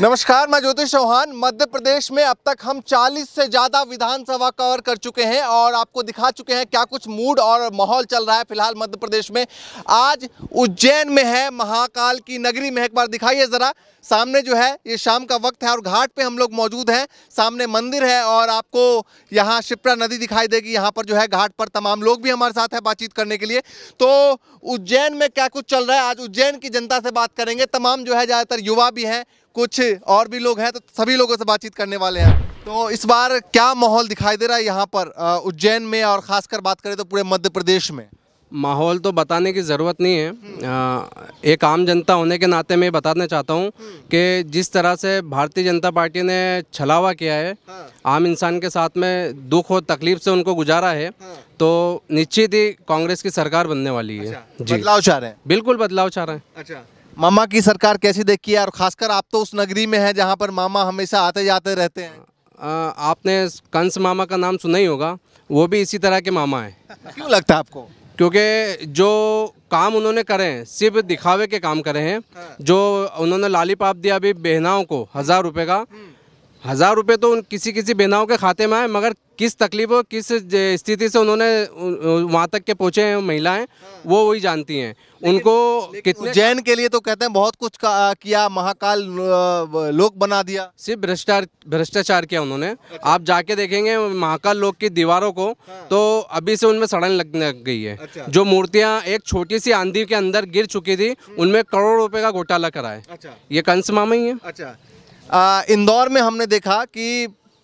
नमस्कार मैं ज्योतिष चौहान मध्य प्रदेश में अब तक हम 40 से ज़्यादा विधानसभा कवर कर चुके हैं और आपको दिखा चुके हैं क्या कुछ मूड और माहौल चल रहा है फिलहाल मध्य प्रदेश में आज उज्जैन में है महाकाल की नगरी में एक बार दिखाइए ज़रा सामने जो है ये शाम का वक्त है और घाट पे हम लोग मौजूद हैं सामने मंदिर है और आपको यहाँ शिप्रा नदी दिखाई देगी यहाँ पर जो है घाट पर तमाम लोग भी हमारे साथ हैं बातचीत करने के लिए तो उज्जैन में क्या कुछ चल रहा है आज उज्जैन की जनता से बात करेंगे तमाम जो है ज़्यादातर युवा भी हैं कुछ और भी लोग हैं तो सभी लोगों से बातचीत करने वाले हैं तो इस बार क्या माहौल दिखाई दे रहा है यहाँ पर उज्जैन में और ख़ासकर बात करें तो पूरे मध्य प्रदेश में माहौल तो बताने की ज़रूरत नहीं है आ, एक आम जनता होने के नाते मैं बताना चाहता हूँ कि जिस तरह से भारतीय जनता पार्टी ने छलावा किया है हाँ। आम इंसान के साथ में दुख और तकलीफ से उनको गुजारा है हाँ। तो निश्चित ही कांग्रेस की सरकार बनने वाली है अच्छा, जी बदलाव चाह रहे हैं बिल्कुल बदलाव चाह रहे हैं अच्छा मामा की सरकार कैसी देखी है और ख़ासकर आप तो उस नगरी में हैं जहाँ पर मामा हमेशा आते जाते रहते हैं आ, आपने कंस मामा का नाम सुना ही होगा वो भी इसी तरह के मामा हैं क्यों लगता है आपको क्योंकि जो काम उन्होंने करे हैं सिर्फ दिखावे के काम करे हैं हाँ। जो उन्होंने लाली पाप दिया अभी बहनाओं को हज़ार रुपये का हम्म। हज़ार रुपये तो उन किसी किसी बहनाओं के खाते में आए मगर किस तकलीफ़ों किस स्थिति से उन्होंने वहाँ तक के पहुँचे हैं महिलाएं हाँ। वो वही जानती हैं उनको कितने जैन के लिए तो कहते हैं बहुत कुछ किया महाकाल लोक बना दिया सिर्फ भ्रष्टाचार भ्रष्टाचार किया उन्होंने अच्छा। आप जाके देखेंगे महाकाल लोक की दीवारों को हाँ। तो अभी से उनमें सड़न लग गई है अच्छा। जो मूर्तियां एक छोटी सी आंधी के अंदर गिर चुकी थी हम्म। उनमें करोड़ रुपए का घोटाला करा है अच्छा। ये कंस मामा ही है अच्छा इंदौर में हमने देखा की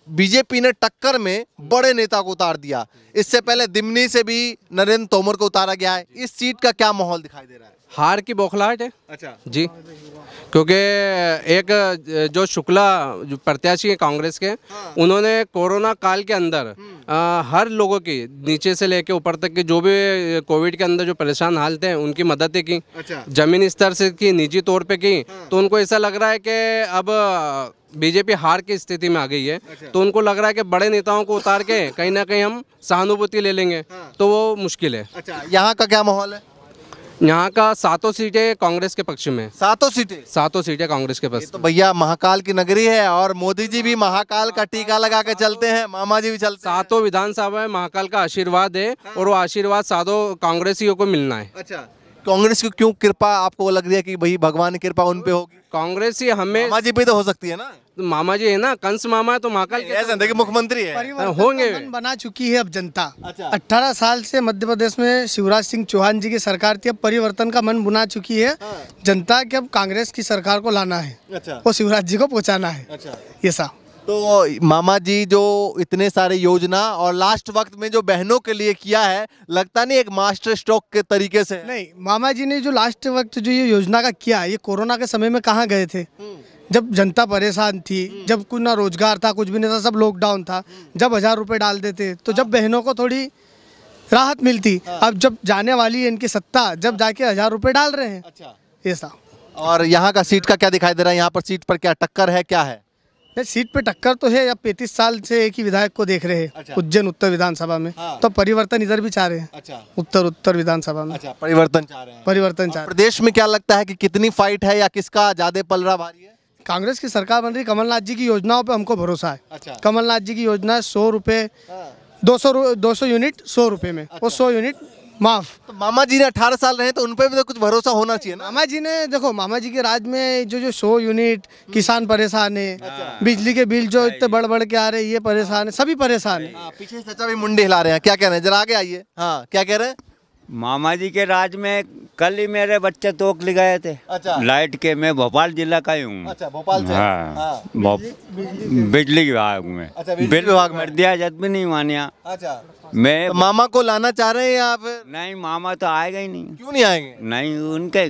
बीजेपी ने टक्कर में बड़े नेता को उतार दिया इससे पहले दिमनी से भी नरेंद्र तोमर को उतारा गया है इस सीट का क्या माहौल दिखाई दे रहा है हार की बौखलाहट है अच्छा जी क्योंकि एक जो शुक्ला जो प्रत्याशी है कांग्रेस के हाँ। उन्होंने कोरोना काल के अंदर आ, हम्म। हर लोगों की नीचे से लेके ऊपर तक के जो भी कोविड के अंदर जो परेशान हालत हैं उनकी मददें की अच्छा। जमीन स्तर से की निजी तौर पे की हाँ। तो उनको ऐसा लग रहा है कि अब बीजेपी हार की स्थिति में आ गई है अच्छा। तो उनको लग रहा है कि बड़े नेताओं को उतार के कहीं ना कहीं हम सहानुभूति ले लेंगे हाँ। तो वो मुश्किल है अच्छा यहाँ का क्या माहौल है यहाँ का सातों सीटें कांग्रेस के पक्ष में सातों सीटें सातों सीटें कांग्रेस के पक्ष तो भैया महाकाल की नगरी है और मोदी जी भी महाकाल का टीका लगा के चलते हैं मामा जी भी चलते सातों विधानसभा में महाकाल का आशीर्वाद है हाँ। और वो आशीर्वाद सातों कांग्रेसियों को मिलना है अच्छा कांग्रेस की क्यों कृपा आपको लग रही है कि भाई भगवान की कृपा उन पे तो होगी कांग्रेस ही हमें मामा जी पे तो हो सकती है ना तो मामा जी है ना कंस मामा तो महाकाल ऐसा देखिए तो- मुख्यमंत्री है होंगे बना चुकी है अब जनता अच्छा। 18 साल से मध्य प्रदेश में शिवराज सिंह चौहान जी की सरकार थी अब परिवर्तन का मन बुना चुकी है हाँ। जनता के अब कांग्रेस की सरकार को लाना है अच्छा। वो शिवराज जी को पहुँचाना है अच्छा। ये साहब तो मामा जी जो इतने सारे योजना और लास्ट वक्त में जो बहनों के लिए किया है लगता नहीं एक मास्टर स्ट्रोक के तरीके से नहीं मामा जी ने जो लास्ट वक्त जो ये योजना का किया ये कोरोना के समय में कहाँ गए थे हम्म। जब जनता परेशान थी हम्म। जब कुछ ना रोजगार था कुछ भी नहीं था सब लॉकडाउन था हम्म। जब हज़ार रुपये डाल देते तो जब हाँ। बहनों को थोड़ी राहत मिलती हाँ। अब जब जाने वाली है इनकी सत्ता जब हाँ। जाके हज़ार रुपये डाल रहे हैं ऐसा अच्छा। और यहाँ का सीट का क्या दिखाई दे रहा है यहाँ पर सीट पर क्या टक्कर है क्या है नहीं सीट पे टक्कर तो है अब पैंतीस साल से एक ही विधायक को देख रहे हैं अच्छा। उज्जैन उत्तर विधानसभा में हाँ। तो परिवर्तन इधर भी चाह रहे हैं अच्छा। उत्तर उत्तर विधानसभा में अच्छा, परिवर्तन चाह रहे हैं परिवर्तन चाह प्रदेश में क्या लगता है कि कितनी फाइट है या किसका ज्यादा पलरा भारी है कांग्रेस की सरकार बन रही कमलनाथ जी की योजनाओं पे हमको भरोसा है अच्छा। कमलनाथ जी की योजना सौ रूपए हाँ। दो सौ दो सौ यूनिट सौ रूपये में और अच्छा। सौ यूनिट माफ तो मामा जी ने अठारह साल रहे तो उन पर भी तो कुछ भरोसा होना चाहिए ना मामा जी ने देखो मामा जी के राज में जो जो सौ यूनिट किसान परेशान है अच्छा। बिजली के बिल जो इतने बढ़ बढ़ के आ रहे ये परेशान है सभी परेशान है हाँ, पीछे चाचा भी मुंडे हिला रहे हैं क्या कह रहे हैं जरा आगे आइए हाँ क्या कह रहे हैं मामा जी के राज में कल ही मेरे बच्चे तोक ले गए थे अच्छा। लाइट के मैं भोपाल जिला का ही हूँ अच्छा, भोपाल से हाँ, हाँ। बिजली विभाग में अच्छा, बिल विभाग में दिया जद भी नहीं मानिया अच्छा मैं तो मामा को लाना चाह रहे हैं या फिर नहीं मामा तो आएगा ही नहीं क्यों नहीं आएंगे नहीं उनके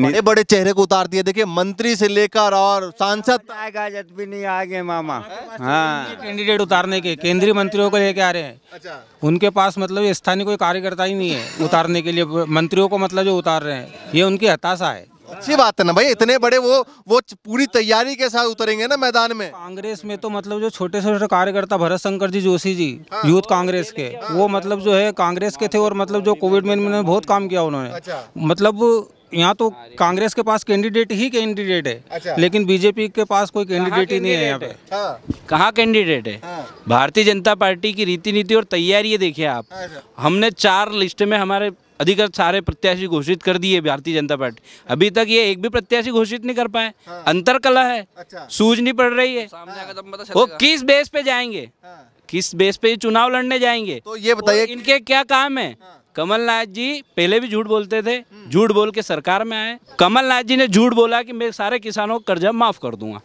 बड़े बड़े चेहरे को उतार दिया देखिए मंत्री से लेकर और सांसद आएगा जब भी नहीं आएंगे मामा हाँ कैंडिडेट उतारने के केंद्रीय मंत्रियों को लेके आ रहे हैं अच्छा उनके पास मतलब स्थानीय कोई कार्यकर्ता ही नहीं है उतारने के लिए मंत्रियों को मतलब जो उतार रहे हैं ये उनकी हताशा है अच्छी बात है ना भाई इतने बड़े वो वो पूरी तैयारी के साथ उतरेंगे ना मैदान में कांग्रेस में तो मतलब जो छोटे छोटे कार्यकर्ता भरत शंकर जी जोशी जी हाँ। यूथ कांग्रेस के हाँ। वो मतलब जो है कांग्रेस के थे और मतलब जो कोविड में बहुत काम किया उन्होंने अच्छा। मतलब यहाँ तो कांग्रेस के पास कैंडिडेट ही कैंडिडेट है अच्छा। लेकिन बीजेपी के पास कोई कैंडिडेट ही नहीं है यहाँ पे हाँ। कहाँ कैंडिडेट है भारतीय जनता पार्टी की रीति नीति और तैयारी देखिए आप अच्छा। हमने चार लिस्ट में हमारे अधिकतर सारे प्रत्याशी घोषित कर दिए भारतीय जनता पार्टी अभी तक ये एक भी प्रत्याशी घोषित नहीं कर पाए हाँ। अंतर कला है अच्छा। सूझ नहीं पड़ रही है तो वो किस बेस पे जाएंगे हाँ। किस बेस पे चुनाव लड़ने जाएंगे तो ये बताइए इनके क्या काम है हाँ। कमलनाथ जी पहले भी झूठ बोलते थे हम्म। झूठ बोल के सरकार में आए कमलनाथ जी ने झूठ बोला कि मैं सारे किसानों को कर्जा माफ कर दूंगा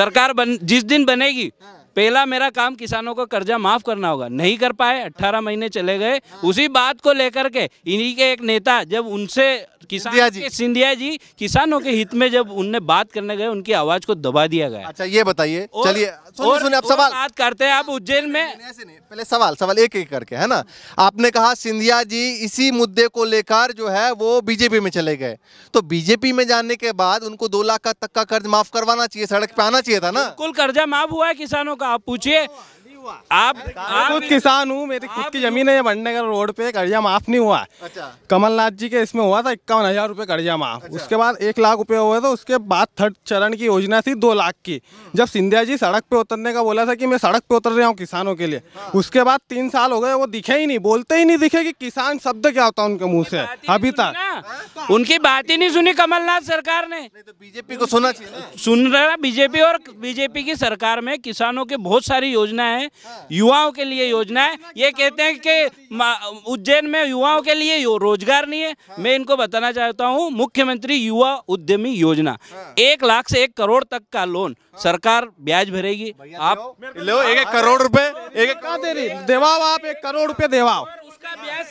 सरकार बन जिस दिन बनेगी पहला मेरा काम किसानों को कर्जा माफ़ करना होगा नहीं कर पाए 18 महीने चले गए उसी बात को लेकर के इन्हीं के एक नेता जब उनसे किसान सिंधिया जी सिंधिया जी किसानों के हित में जब उनने बात करने गए उनकी आवाज़ को दबा दिया गया अच्छा ये बताइए चलिए सुन, आप सवाल बात करते हैं आप उज्जैन में पहले सवाल सवाल एक एक करके है ना आपने कहा सिंधिया जी इसी मुद्दे को लेकर जो है वो बीजेपी में चले गए तो बीजेपी में जाने के बाद उनको दो लाख तक का कर्ज माफ करवाना चाहिए सड़क पे आना चाहिए था ना कुल कर्जा माफ हुआ है किसानों होगा आप पूछिए आप खुद किसान हूँ मेरी खुद की जमीन है ये का रोड पे कर्जा माफ नहीं हुआ अच्छा कमलनाथ जी के इसमें हुआ था इक्यावन हजार रूपए कर्जा माफ अच्छा। उसके बाद एक लाख रुपए हुए थे उसके बाद थर्ड चरण की योजना थी दो लाख की हम्म। जब सिंधिया जी सड़क पे उतरने का बोला था कि मैं सड़क पे उतर रहा हूँ किसानों के लिए हाँ। उसके बाद तीन साल हो गए वो दिखे ही नहीं बोलते ही नहीं दिखे की किसान शब्द क्या होता है उनके मुँह से अभी तक उनकी बात ही नहीं सुनी कमलनाथ सरकार ने तो बीजेपी को सुना सुन रहा बीजेपी और बीजेपी की सरकार में किसानों के बहुत सारी योजना है हाँ। युवाओं के लिए योजना है ये कहते हैं कि उज्जैन में युवाओं के लिए रोजगार नहीं है हाँ। मैं इनको बताना चाहता हूँ मुख्यमंत्री युवा उद्यमी योजना हाँ। एक लाख से एक करोड़ तक का लोन सरकार ब्याज भरेगी आप तो। लो एक करोड़ रुपए एक कहा दे रही देवाओ आप एक करोड़ रुपए देवाओ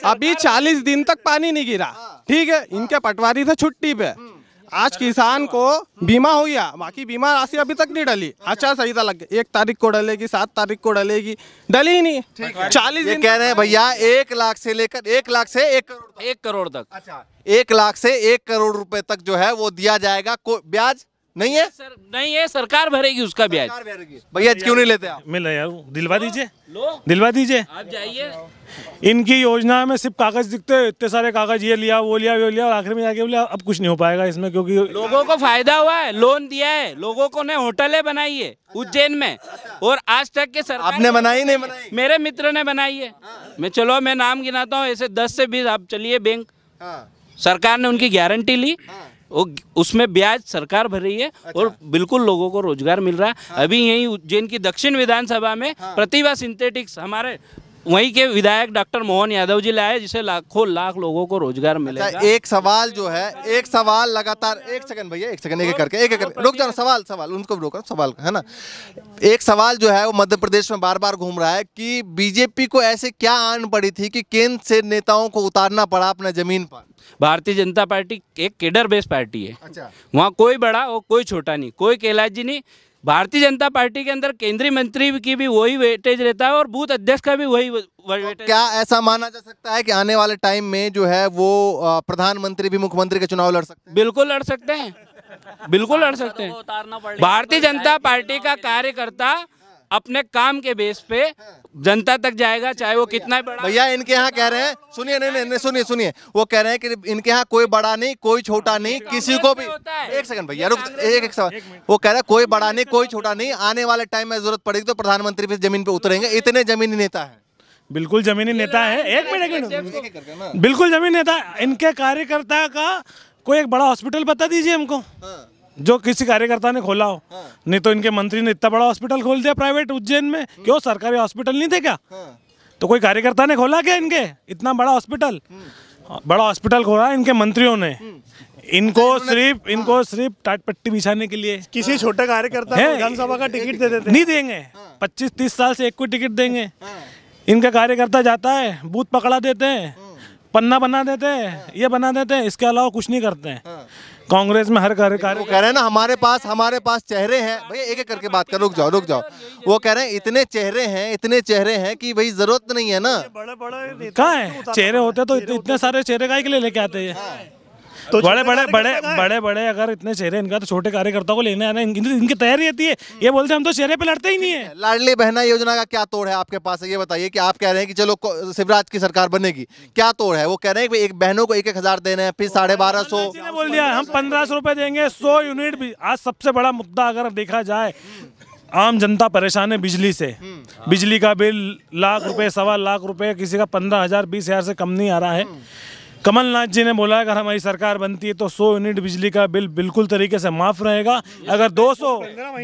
अभी चालीस दिन तक पानी नहीं गिरा ठीक है इनके पटवारी थे छुट्टी पे हम्म। आज किसान को बीमा हो गया बाकी बीमा राशि अभी तक नहीं डली अच्छा सही था लग एक तारीख को डलेगी सात तारीख को डलेगी डली ही नहीं अच्छा। चालीस दिन कह रहे हैं भैया एक लाख से लेकर एक लाख से एक करोड़ एक करोड़ तक अच्छा एक लाख से एक करोड़ रुपए तक जो है वो दिया जाएगा को ब्याज नहीं है सर नहीं है सरकार भरेगी उसका ब्याज भैया क्यों नहीं लेते आप मैं यार दिलवा दीजिए दिलवा दीजिए आप जाइए इनकी योजना में सिर्फ कागज दिखते हैं इतने सारे कागज ये लिया वो लिया वो लिया और आखिर में जाके बोले अब कुछ नहीं हो पाएगा इसमें क्योंकि लोगों को फायदा हुआ है लोन दिया है लोगों को ने होटलें बनाई है उज्जैन में और आज तक के सर आपने बनाई नहीं बनाई मेरे मित्र ने बनाई है हाँ। मैं चलो मैं नाम गिनाता हूँ ऐसे दस से बीस आप चलिए बैंक हाँ। सरकार ने उनकी गारंटी ली हाँ। वो उसमें ब्याज सरकार भर रही है अच्छा। और बिल्कुल लोगों को रोजगार मिल रहा है हाँ। अभी यही उज्जैन की दक्षिण विधानसभा में हाँ। प्रतिभा सिंथेटिक्स हमारे वहीं के विधायक डॉक्टर मोहन यादव जी लाए जिसे लाखों लाख लोगों को रोजगार अच्छा, मिलेगा अच्छा, एक सवाल जो है एक सवाल लगातार एक सेकंड भैया एक सेकंड एक एक करके एक एक रुक जाओ सवाल सवाल उनको रोक सवाल है ना एक सवाल जो है वो मध्य प्रदेश में बार बार घूम रहा है कि बीजेपी को ऐसे क्या आन पड़ी थी कि केंद्र से नेताओं को उतारना पड़ा अपने जमीन पर भारतीय जनता पार्टी एक केडर बेस्ड पार्टी है अच्छा वहाँ कोई बड़ा और कोई छोटा नहीं कोई कैलाश जी नहीं भारतीय जनता पार्टी के अंदर केंद्रीय मंत्री की भी वही वेटेज रहता है और बूथ अध्यक्ष का भी वही तो वेटेज तो क्या ऐसा माना जा सकता है कि आने वाले टाइम में जो है वो प्रधानमंत्री भी मुख्यमंत्री के चुनाव लड़ सकते हैं बिल्कुल लड़ सकते हैं बिल्कुल लड़ सकते हैं भारतीय तो जनता पार्टी का कार्यकर्ता अपने काम के बेस पे जनता तक जाएगा चाहे वो कितना बड़ा भैया इनके यहाँ कह रहे हैं सुनिए नहीं नहीं सुनिए सुनिए वो कह रहे हैं कि इनके यहाँ कोई बड़ा नहीं कोई छोटा नहीं किसी को भी एक सेकंड भैया रुक एक एक सवाल वो कह रहा है कोई बड़ा नहीं कोई छोटा नहीं आने वाले टाइम में जरूरत पड़ेगी तो प्रधानमंत्री भी जमीन पे उतरेंगे इतने जमीनी नेता है बिल्कुल जमीनी नेता है एक मिनट बिल्कुल जमीन नेता इनके कार्यकर्ता का कोई एक बड़ा हॉस्पिटल बता दीजिए हमको हाँ। जो किसी कार्यकर्ता ने खोला हो हाँ। नहीं तो इनके मंत्री ने इतना बड़ा हॉस्पिटल खोल दिया प्राइवेट उज्जैन में हम्म। क्यों सरकारी हॉस्पिटल नहीं थे क्या हाँ। तो कोई कार्यकर्ता ने खोला क्या इनके इतना बड़ा हॉस्पिटल हम्म। हाँ, बड़ा हॉस्पिटल खोला इनके मंत्रियों ने हम्म। इनको सिर्फ हाँ। इनको सिर्फ टाट पट्टी बिछाने के लिए किसी छोटे कार्यकर्ता विधानसभा का टिकट दे देते नहीं देंगे हाँ। पच्चीस तीस साल से एक कोई टिकट देंगे इनका कार्यकर्ता जाता है बूथ पकड़ा देते हैं पन्ना बना देते हैं ये बना देते हैं इसके अलावा कुछ नहीं करते हैं कांग्रेस में हर कार्यकारी वो कह रहे हैं ना हमारे पास हमारे पास चेहरे हैं भैया एक एक करके बात कर रुक जाओ रुक जाओ वो कह रहे हैं इतने चेहरे हैं इतने चेहरे हैं कि भाई जरूरत नहीं है ना बड़ा बड़ा कहा है चेहरे होते तो इतने सारे चेहरे का के लिए लेके आते हैं हाँ। तो बड़े बड़े बड़े बड़े बड़े अगर इतने चेहरे इनका तो छोटे कार्यकर्ता को लेने आना इनकी तो, इनकी तैयारी रहती है हम्म। ये बोलते हम तो चेहरे पे लड़ते ही नहीं है लाडली बहना योजना का क्या तोड़ है आपके पास ये बताइए कि आप कह रहे हैं कि चलो शिवराज की सरकार बनेगी क्या तोड़ है वो कह रहे हैं एक बहनों को एक एक हजार देने फिर साढ़े बारह सौ बोल दिया हम पंद्रह सौ रुपए देंगे सौ यूनिट भी आज सबसे बड़ा मुद्दा अगर देखा जाए आम जनता परेशान है बिजली से हम्म। बिजली का बिल लाख रुपए सवा लाख रुपए किसी का पंद्रह हजार बीस हजार से कम नहीं आ रहा है हम्म। कमलनाथ जी ने बोला अगर हमारी सरकार बनती है तो 100 यूनिट बिजली का बिल बिल्कुल तरीके से माफ रहेगा अगर 200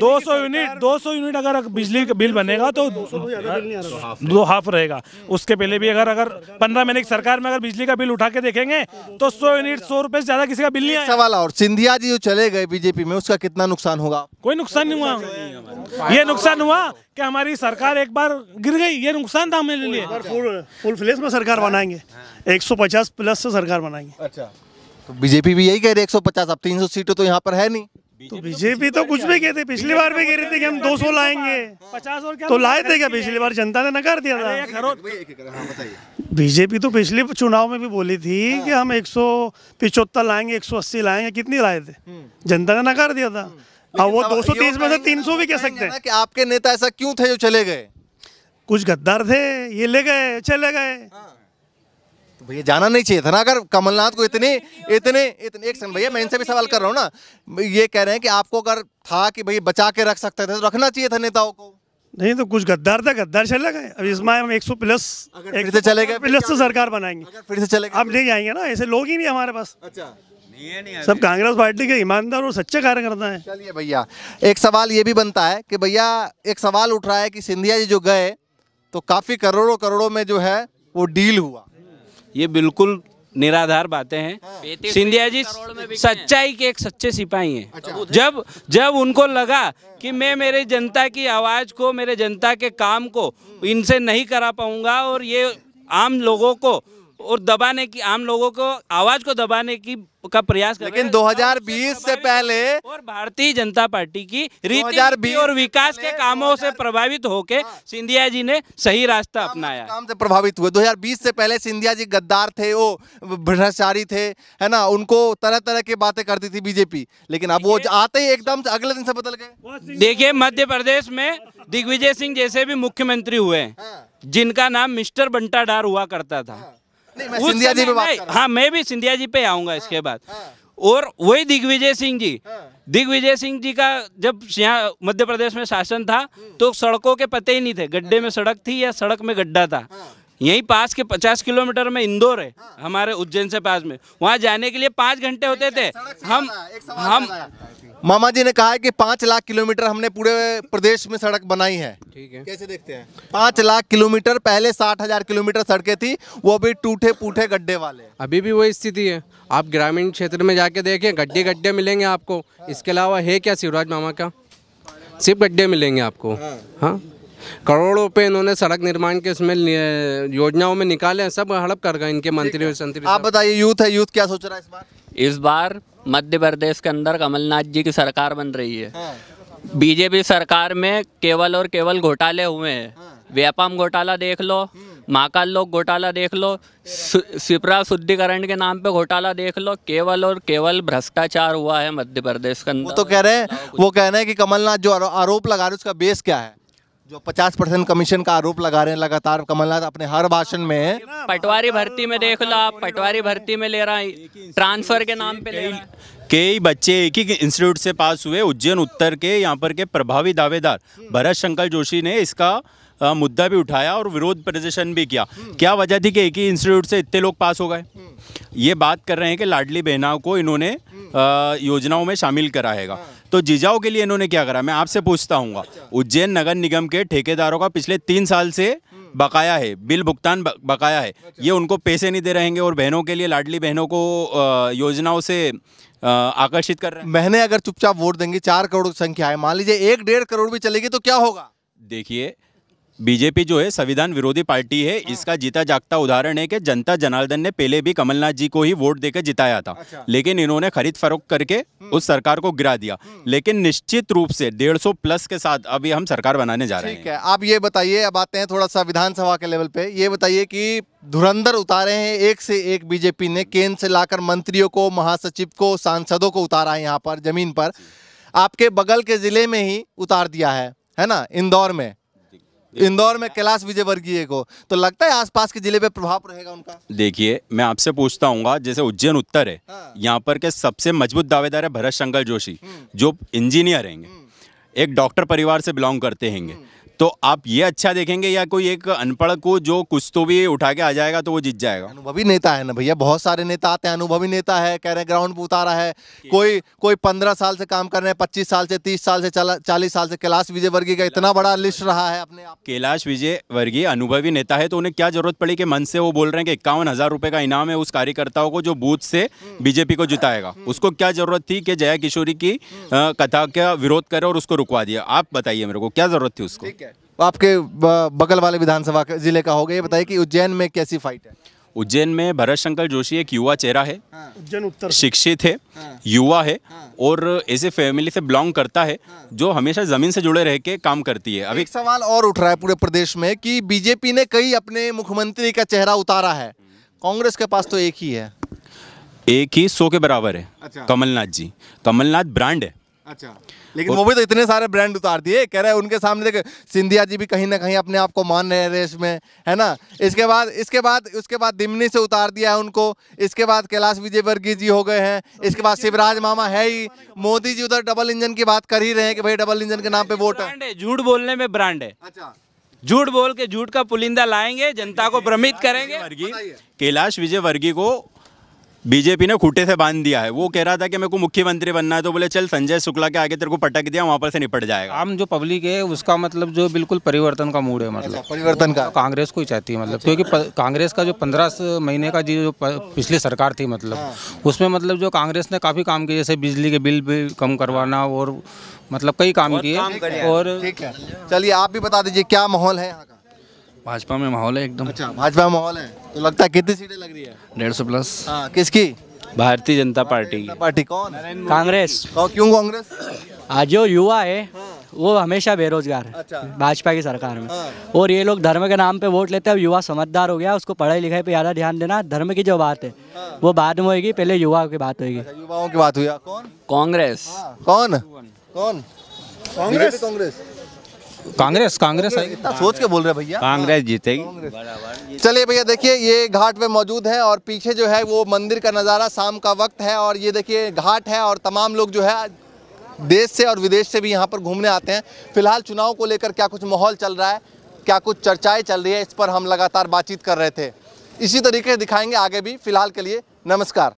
200 यूनिट 200 यूनिट अगर बिजली का बिल बनेगा तो दो हाफ रहेगा उसके पहले भी अगर अगर पंद्रह महीने की सरकार में अगर बिजली का बिल उठा के देखेंगे तो सौ यूनिट सौ रुपए से ज़्यादा किसी का बिल नहीं आया सवाल और सिंधिया जी जो चले गए बीजेपी में उसका कितना नुकसान होगा कोई नुकसान नहीं हुआ ये नुकसान हुआ कि हमारी सरकार एक बार गिर गई ये नुकसान था हमारे लिए फुल में सरकार बनाएंगे 150 प्लस से सरकार बनाई है अच्छा तो बीजेपी भी यही कह रही है 150 अब 300 सीटों तो यहाँ पर है नहीं तो, तो बीजेपी तो कुछ भी कहते पिछली बार तो भी कह रहे थे कि हम 200 तो लाएंगे 50 और क्या तो लाए थे क्या पिछली बार जनता ने नकार दिया था हाँ, बीजेपी तो पिछले चुनाव में भी बोली थी हाँ। कि हम एक लाएंगे एक लाएंगे कितनी लाए थे हम्म। जनता ने नकार दिया था हम्म। अब वो दो में से तीन भी कह सकते हैं आपके नेता ऐसा क्यों थे जो चले गए कुछ गद्दार थे ये ले गए चले गए हाँ। भैया जाना नहीं चाहिए था ना अगर कमलनाथ को इतने इतने इतने एक सेकंड भैया मैं इनसे भी सवाल कर रहा हूँ ना ये कह रहे हैं कि आपको अगर था कि भैया बचा के रख सकते थे तो रखना चाहिए था नेताओं को नहीं तो कुछ गद्दार था गद्दार चले गए अब इसमें हम 100 प्लस एक से चले गए प्लस तो सरकार बनाएंगे अगर फिर से चले अब नहीं आएंगे ना ऐसे लोग ही नहीं हमारे पास अच्छा नहीं नहीं सब कांग्रेस पार्टी के ईमानदार और सच्चे कार्यकर्ता हैं चलिए भैया एक सवाल ये भी बनता है कि भैया एक सवाल उठ रहा है कि सिंधिया जी जो गए तो काफ़ी करोड़ों करोड़ों में जो है वो डील हुआ ये बिल्कुल निराधार बातें हैं हाँ। सिंधिया जी सच्चाई के एक सच्चे सिपाही अच्छा। हैं जब जब उनको लगा कि मैं मेरे जनता की आवाज़ को मेरे जनता के काम को इनसे नहीं करा पाऊंगा और ये आम लोगों को और दबाने की आम लोगों को आवाज को दबाने की का प्रयास कर लेकिन 2020 से पहले और भारतीय जनता पार्टी की रीति और विकास के कामों से प्रभावित होकर हाँ। सिंधिया जी ने सही रास्ता अपनाया काम से प्रभावित हुए 2020 से पहले सिंधिया जी गद्दार थे वो भ्रष्टाचारी थे है ना उनको तरह तरह की बातें करती थी बीजेपी लेकिन अब वो आते ही एकदम अगले दिन से बदल गए देखिये मध्य प्रदेश में दिग्विजय सिंह जैसे भी मुख्यमंत्री हुए हाँ। जिनका नाम मिस्टर बंटाडार हुआ करता था हाँ। नहीं मैं सिंधिया जी पे बात कर हाँ मैं भी सिंधिया जी पे आऊंगा हाँ, इसके बाद हाँ। और वही दिग्विजय सिंह जी हाँ। दिग्विजय सिंह जी का जब यहाँ मध्य प्रदेश में शासन था हम्म। तो सड़कों के पते ही नहीं थे गड्ढे में सड़क थी या सड़क में गड्ढा था यहीं पास के 50 किलोमीटर में इंदौर है हाँ। हमारे उज्जैन से पास में वहाँ जाने के लिए पाँच घंटे होते थे हम हम मामा जी ने कहा है कि पाँच लाख किलोमीटर हमने पूरे प्रदेश में सड़क बनाई है ठीक है कैसे देखते हैं पाँच लाख किलोमीटर पहले साठ हजार किलोमीटर सड़कें थी वो भी टूटे पूटे गड्ढे वाले अभी भी वही स्थिति है आप ग्रामीण क्षेत्र में जाके देखें गड्ढे गड्ढे मिलेंगे आपको हाँ। इसके अलावा है क्या शिवराज मामा का सिर्फ गड्ढे मिलेंगे आपको हाँ, हाँ? करोड़ों रुपए इन्होंने सड़क निर्माण के इसमें योजनाओं में निकाले हैं सब हड़प कर गए इनके मंत्री और संतरी आप बताइए यूथ है यूथ क्या सोच रहा है इस बार इस बार मध्य प्रदेश के अंदर कमलनाथ जी की सरकार बन रही है हाँ। बीजेपी सरकार में केवल और केवल घोटाले हुए हैं हाँ। व्यापम घोटाला देख लो महाकाल लोक घोटाला देख लो सिपरा शुद्धिकरण के नाम पे घोटाला देख लो केवल और केवल भ्रष्टाचार हुआ है मध्य प्रदेश के अंदर वो तो कह रहे हैं वो कह रहे हैं कि कमलनाथ जो आरोप लगा रहे उसका बेस क्या है जो 50 परसेंट कमीशन का आरोप लगा रहे हैं लगातार कमलनाथ अपने हर भाषण में पटवारी भर्ती में देख लो आप पटवारी भर्ती में ले रहा है ट्रांसफर के नाम पे ले कई बच्चे एक ही इंस्टीट्यूट से पास हुए उज्जैन उत्तर के यहाँ पर के प्रभावी दावेदार भरत शंकर जोशी ने इसका आ, मुद्दा भी उठाया और विरोध प्रदर्शन भी किया क्या वजह थी कि एक ही इंस्टीट्यूट से इतने लोग पास हो गए ये बात कर रहे हैं कि लाडली बहना को इन्होंने योजनाओं में शामिल कराएगा तो जिजाओं के लिए इन्होंने क्या करा मैं आपसे पूछता हूँ उज्जैन नगर निगम के ठेकेदारों का पिछले तीन साल से बकाया है बिल भुगतान बकाया है ये उनको पैसे नहीं दे रहेंगे और बहनों के लिए लाडली बहनों को योजनाओं से आकर्षित कर रहे हैं महीने अगर चुपचाप वोट देंगे चार करोड़ की संख्या है मान लीजिए एक डेढ़ करोड़ भी चलेगी तो क्या होगा देखिए बीजेपी जो है संविधान विरोधी पार्टी है हाँ। इसका जीता जागता उदाहरण है कि जनता जनार्दन ने पहले भी कमलनाथ जी को ही वोट देकर जिताया था अच्छा। लेकिन इन्होंने खरीद फरोख करके हम्म। उस सरकार को गिरा दिया हम्म। लेकिन निश्चित रूप से 150 प्लस के साथ अभी हम सरकार बनाने जा रहे हैं ठीक है आप ये बताइए अब आते हैं थोड़ा सा विधानसभा के लेवल पे ये बताइए की धुरंधर उतारे हैं एक से एक बीजेपी ने केंद्र से लाकर मंत्रियों को महासचिव को सांसदों को उतारा है यहाँ पर जमीन पर आपके बगल के जिले में ही उतार दिया है है ना इंदौर में इंदौर में कैलाश विजयवर्गीय को तो लगता है आसपास के जिले पे प्रभाव रहेगा उनका देखिए मैं आपसे पूछता हूँ जैसे उज्जैन उत्तर है हाँ। यहाँ पर के सबसे मजबूत दावेदार है भरत शंकर जोशी हम्म। जो इंजीनियर हैं हम्म। एक डॉक्टर परिवार से बिलोंग करते हैं हम्म। तो आप ये अच्छा देखेंगे या कोई एक अनपढ़ को जो कुछ तो भी उठा के आ जाएगा तो वो जीत जाएगा अनुभवी नेता है ना भैया बहुत सारे नेता आते हैं अनुभवी नेता है कह रहे हैं ग्राउंड पर उतारा है कोई कोई पंद्रह साल से काम कर रहे हैं पच्चीस साल से तीस साल से चालीस साल से कैलाश विजय वर्गीय का इतना बड़ा लिस्ट रहा है अपने आप कैलाश विजय वर्गीय अनुभवी नेता है तो उन्हें क्या जरूरत पड़ी कि मन से वो बोल रहे हैं कि इक्यावन हजार का इनाम है उस कार्यकर्ताओं को जो बूथ से बीजेपी को जिताएगा हम्म। उसको क्या जरूरत थी कि जया किशोरी की कथा का विरोध करे और उसको रुकवा दिया आप बताइए मेरे को क्या जरूरत थी उसको आपके बगल वाले विधानसभा जिले का हो गया ये बताइए कि उज्जैन में कैसी फाइट है उज्जैन में भरत शंकर जोशी एक युवा चेहरा है हाँ। उज्जैन उत्तर शिक्षित है हाँ। युवा है हाँ। और ऐसे फैमिली से बिलोंग करता है जो हमेशा जमीन से जुड़े रह के काम करती है अभी एक सवाल और उठ रहा है पूरे प्रदेश में कि बीजेपी ने कई अपने मुख्यमंत्री का चेहरा उतारा है कांग्रेस के पास तो एक ही है एक ही सौ के बराबर है अच्छा। कमलनाथ जी कमलनाथ ब्रांड है अच्छा लेकिन वो भी तो इतने सारे ब्रांड उतार दिए कह रहे हैं उनके सामने देख सिंधिया जी भी कहीं ना कहीं अपने आप को मान रहे हैं रेस में है ना इसके बाद इसके बाद उसके बाद दिमनी से उतार दिया है उनको इसके बाद कैलाश विजयवर्गीय जी हो गए हैं इसके बाद शिवराज मामा है ही मोदी जी उधर डबल इंजन की बात कर ही रहे हैं कि भाई डबल इंजन के नाम पे वोट है झूठ बोलने में ब्रांड है अच्छा झूठ बोल के झूठ का पुलिंदा लाएंगे जनता को भ्रमित करेंगे कैलाश वर्गीय को बीजेपी ने खूटे से बांध दिया है वो कह रहा था कि मेरे को मुख्यमंत्री बनना है तो बोले चल संजय शुक्ला के आगे तेरे को पटक दिया वहाँ पर से निपट जाएगा आम जो पब्लिक है उसका मतलब जो बिल्कुल परिवर्तन का मूड है मतलब अच्छा, परिवर्तन का कांग्रेस को ही चाहती है मतलब क्योंकि कांग्रेस का जो पंद्रह महीने का जो पिछली सरकार थी मतलब हाँ। उसमें मतलब जो कांग्रेस ने काफ़ी काम किए जैसे बिजली के बिल भी कम करवाना और मतलब कई काम किए और चलिए आप भी बता दीजिए क्या माहौल है यहाँ का भाजपा में माहौल है एकदम अच्छा भाजपा माहौल है तो लगता है कितनी सीटें लग रही है डेढ़ सौ प्लस हाँ, किसकी भारतीय जनता पार्टी की पार्टी कौन कांग्रेस तो क्यों कांग्रेस आज जो युवा है हाँ। वो हमेशा बेरोजगार है अच्छा। भाजपा की सरकार में हाँ। और ये लोग धर्म के नाम पे वोट लेते हैं अब युवा समझदार हो गया उसको पढ़ाई लिखाई पे ज़्यादा ध्यान देना धर्म की जो बात है हाँ। वो बाद में होगी पहले युवाओं की बात होगी अच्छा, युवाओं की बात हुई हाँ, कौन कांग्रेस कौन कौन कांग्रेस कांग्रेस कांग्रेस कांग्रेस है इतना सोच के बोल रहे भैया कांग्रेस जीतेगी चलिए भैया देखिए ये घाट पे मौजूद है और पीछे जो है वो मंदिर का नज़ारा शाम का वक्त है और ये देखिए घाट है और तमाम लोग जो है देश से और विदेश से भी यहाँ पर घूमने आते हैं फिलहाल चुनाव को लेकर क्या कुछ माहौल चल रहा है क्या कुछ चर्चाएं चल रही है इस पर हम लगातार बातचीत कर रहे थे इसी तरीके से दिखाएंगे आगे भी फिलहाल के लिए नमस्कार